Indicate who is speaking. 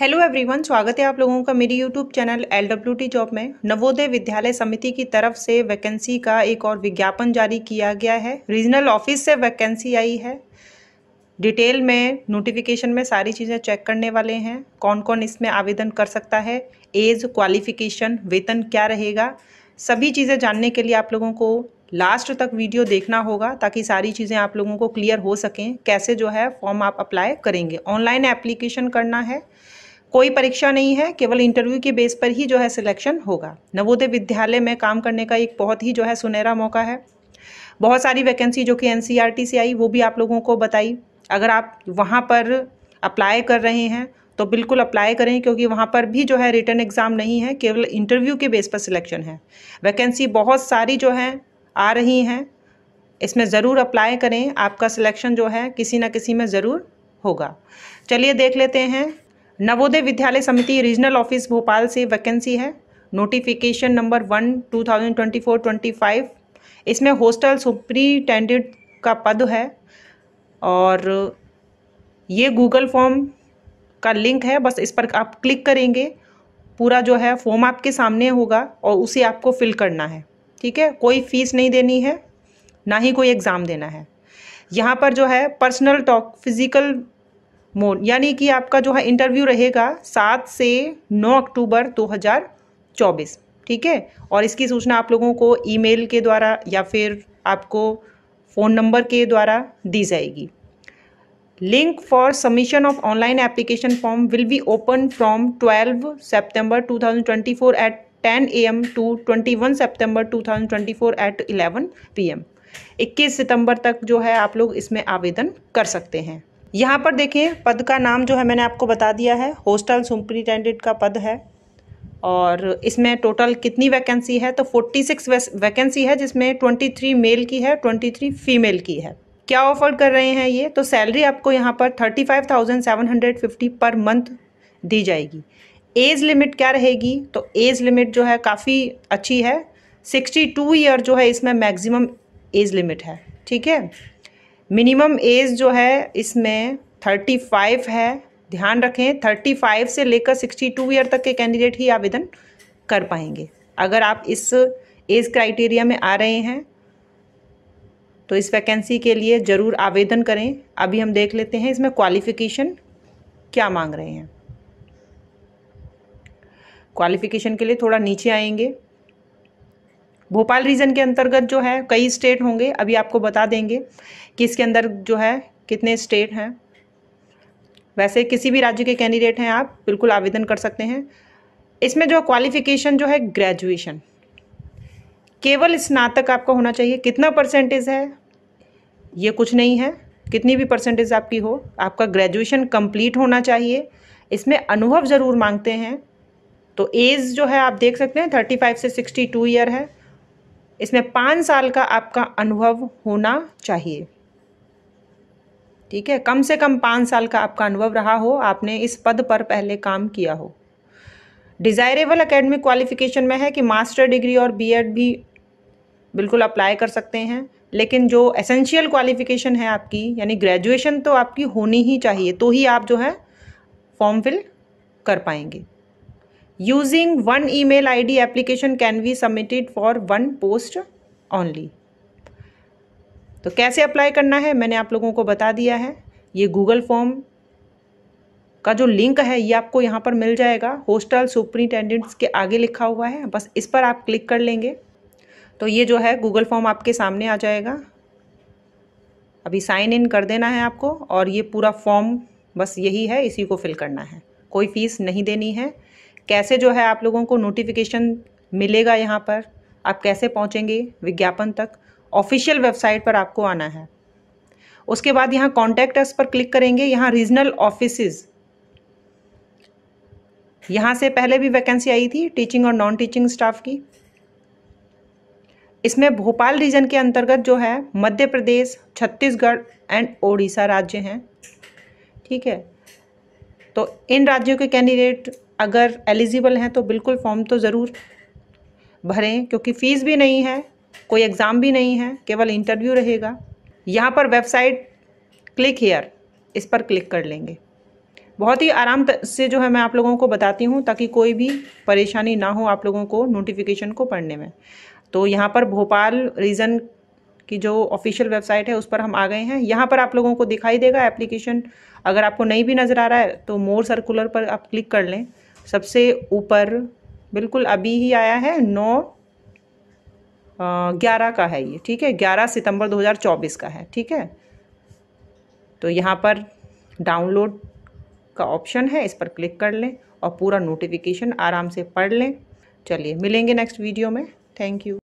Speaker 1: hello everyone स्वागत है आप लोगों का मेरी YouTube channel L W T job में नवोदय विद्यालय समिति की तरफ से वैकेंसी का एक और विज्ञापन जारी किया गया है रीजनल ऑफिस से वैकेंसी आई है डिटेल में नोटिफिकेशन में सारी चीज़ें चेक करने वाले हैं कौन कौन इसमें आवेदन कर सकता है एज क्वालिफिकेशन वेतन क्या रहेगा सभी चीज़ें जानने के लिए आप लोगों को लास्ट तक वीडियो देखना होगा ताकि सारी चीज़ें आप लोगों को क्लियर हो सकें कैसे जो है फॉर्म आप अप्लाई करेंगे ऑनलाइन एप्लीकेशन करना है कोई परीक्षा नहीं है केवल इंटरव्यू के बेस पर ही जो है सिलेक्शन होगा नवोदय विद्यालय में काम करने का एक बहुत ही जो है सुनहरा मौका है बहुत सारी वैकेंसी जो कि एन से आई वो भी आप लोगों को बताई अगर आप वहाँ पर अप्लाई कर रहे हैं तो बिल्कुल अप्लाई करें क्योंकि वहाँ पर भी जो है रिटर्न एग्ज़ाम नहीं है केवल इंटरव्यू के बेस पर सिलेक्शन है वैकेंसी बहुत सारी जो है आ रही हैं इसमें ज़रूर अप्लाई करें आपका सिलेक्शन जो है किसी ना किसी में ज़रूर होगा चलिए देख लेते हैं नवोदय विद्यालय समिति रीजनल ऑफिस भोपाल से वैकेंसी है notification number one two thousand twenty four twenty five इसमें हॉस्टल सुप्रीटेंडेंट का पद है और ये गूगल फॉर्म का लिंक है बस इस पर आप क्लिक करेंगे पूरा जो है फॉर्म आपके सामने होगा और उसे आपको फिल करना है ठीक है कोई फीस नहीं देनी है ना ही कोई एग्ज़ाम देना है यहाँ पर जो है पर्सनल टॉक फिज़िकल मोड यानी कि आपका जो है इंटरव्यू रहेगा सात से नौ अक्टूबर दो हज़ार चौबीस ठीक है और इसकी सूचना आप लोगों को ईमेल के द्वारा या फिर आपको फ़ोन नंबर के द्वारा दी जाएगी link for submission of online application form will be open from 12 September 2024 at 10 AM to 21 September 2024 at 11 PM 21 सितंबर तक जो है आप लोग इसमें आवेदन कर सकते हैं यहाँ पर देखिए पद का नाम जो है मैंने आपको बता दिया है होस्टल सुपरिटेंडेंट का पद है और इसमें टोटल कितनी वैकेंसी है तो 46 वैकेंसी है जिसमें 23 मेल की है 23 फीमेल की है क्या ऑफर कर रहे हैं ये तो सैलरी आपको यहाँ पर 35,750 पर मंथ दी जाएगी एज लिमिट क्या रहेगी तो एज लिमिट जो है काफ़ी अच्छी है 62 ईयर जो है इसमें मैक्सिमम एज लिमिट है ठीक है मिनिमम एज जो है इसमें थर्टी फाइव है ध्यान रखें थर्टी फाइव से लेकर सिक्सटी टू ईयर तक के कैंडिडेट ही आवेदन कर पाएंगे अगर आप इस एज क्राइटेरिया में आ रहे हैं तो इस वैकेंसी के लिए ज़रूर आवेदन करें अभी हम देख लेते हैं इसमें क्वालिफ़िकेशन क्या मांग रहे हैं क्वालिफ़िकेशन के लिए थोड़ा नीचे आएंगे भोपाल रीजन के अंतर्गत जो है कई स्टेट होंगे अभी आपको बता देंगे कि इसके अंदर जो है कितने स्टेट हैं वैसे किसी भी राज्य के कैंडिडेट हैं आप बिल्कुल आवेदन कर सकते हैं इसमें जो क्वालिफिकेशन जो है ग्रेजुएशन केवल स्नातक आपका होना चाहिए कितना परसेंटेज है ये कुछ नहीं है कितनी भी परसेंटेज आपकी हो आपका ग्रेजुएशन कंप्लीट होना चाहिए इसमें अनुभव ज़रूर मांगते हैं तो एज जो है आप देख सकते हैं थर्टी फाइव से सिक्सटी टू ईयर है इसमें पाँच साल का आपका अनुभव होना चाहिए ठीक है कम से कम पाँच साल का आपका अनुभव रहा हो आपने इस पद पर पहले काम किया हो डिज़ायरेबल अकेडमिक क्वालिफिकेशन में है कि मास्टर डिग्री और बीएड भी बिल्कुल अप्लाई कर सकते हैं लेकिन जो एसेंशियल क्वालिफिकेशन है आपकी यानी ग्रेजुएशन तो आपकी होनी ही चाहिए तो ही आप जो है फॉर्म फिल कर पाएंगे email I D application can be submitted for one post only तो कैसे अप्लाई करना है मैंने आप लोगों को बता दिया है ये गूगल फॉर्म का जो लिंक है ये आपको यहाँ पर मिल जाएगा होस्टल सुपरिटेंडेंट्स के आगे लिखा हुआ है बस इस पर आप क्लिक कर लेंगे तो ये जो है गूगल फॉर्म आपके सामने आ जाएगा अभी साइन इन कर देना है आपको और ये पूरा फॉर्म बस यही है इसी को फिल करना है कोई फीस नहीं देनी है कैसे जो है आप लोगों को नोटिफिकेशन मिलेगा यहाँ पर आप कैसे पहुँचेंगे विज्ञापन तक ऑफिशियल वेबसाइट पर आपको आना है उसके बाद यहाँ कॉन्टैक्ट अस पर क्लिक करेंगे यहाँ रीजनल ऑफिस यहाँ से पहले भी वैकेंसी आई थी टीचिंग और नॉन टीचिंग स्टाफ की इसमें भोपाल रीजन के अंतर्गत जो है मध्य प्रदेश छत्तीसगढ़ एंड ओडिशा राज्य हैं ठीक है तो इन राज्यों के कैंडिडेट अगर एलिजिबल हैं तो बिल्कुल फॉर्म तो ज़रूर भरें क्योंकि फ़ीस भी नहीं है कोई एग्ज़ाम भी नहीं है केवल इंटरव्यू रहेगा यहाँ पर वेबसाइट क्लिक हेयर इस पर क्लिक कर लेंगे बहुत ही आराम से जो है मैं आप लोगों को बताती हूँ ताकि कोई भी परेशानी ना हो आप लोगों को नोटिफिकेशन को पढ़ने में तो यहाँ पर भोपाल रीजन की जो ऑफिशियल वेबसाइट है उस पर हम आ गए हैं यहाँ पर आप लोगों को दिखाई देगा एप्लीकेशन अगर आपको नहीं भी नज़र आ रहा है तो मोर सर्कुलर पर आप क्लिक कर लें सबसे ऊपर बिल्कुल अभी ही आया है नौ ग्यारह का है ये ठीक है ग्यारह सितंबर 2024 का है ठीक है तो यहाँ पर डाउनलोड का ऑप्शन है इस पर क्लिक कर लें और पूरा नोटिफिकेशन आराम से पढ़ लें चलिए मिलेंगे नेक्स्ट वीडियो में थैंक यू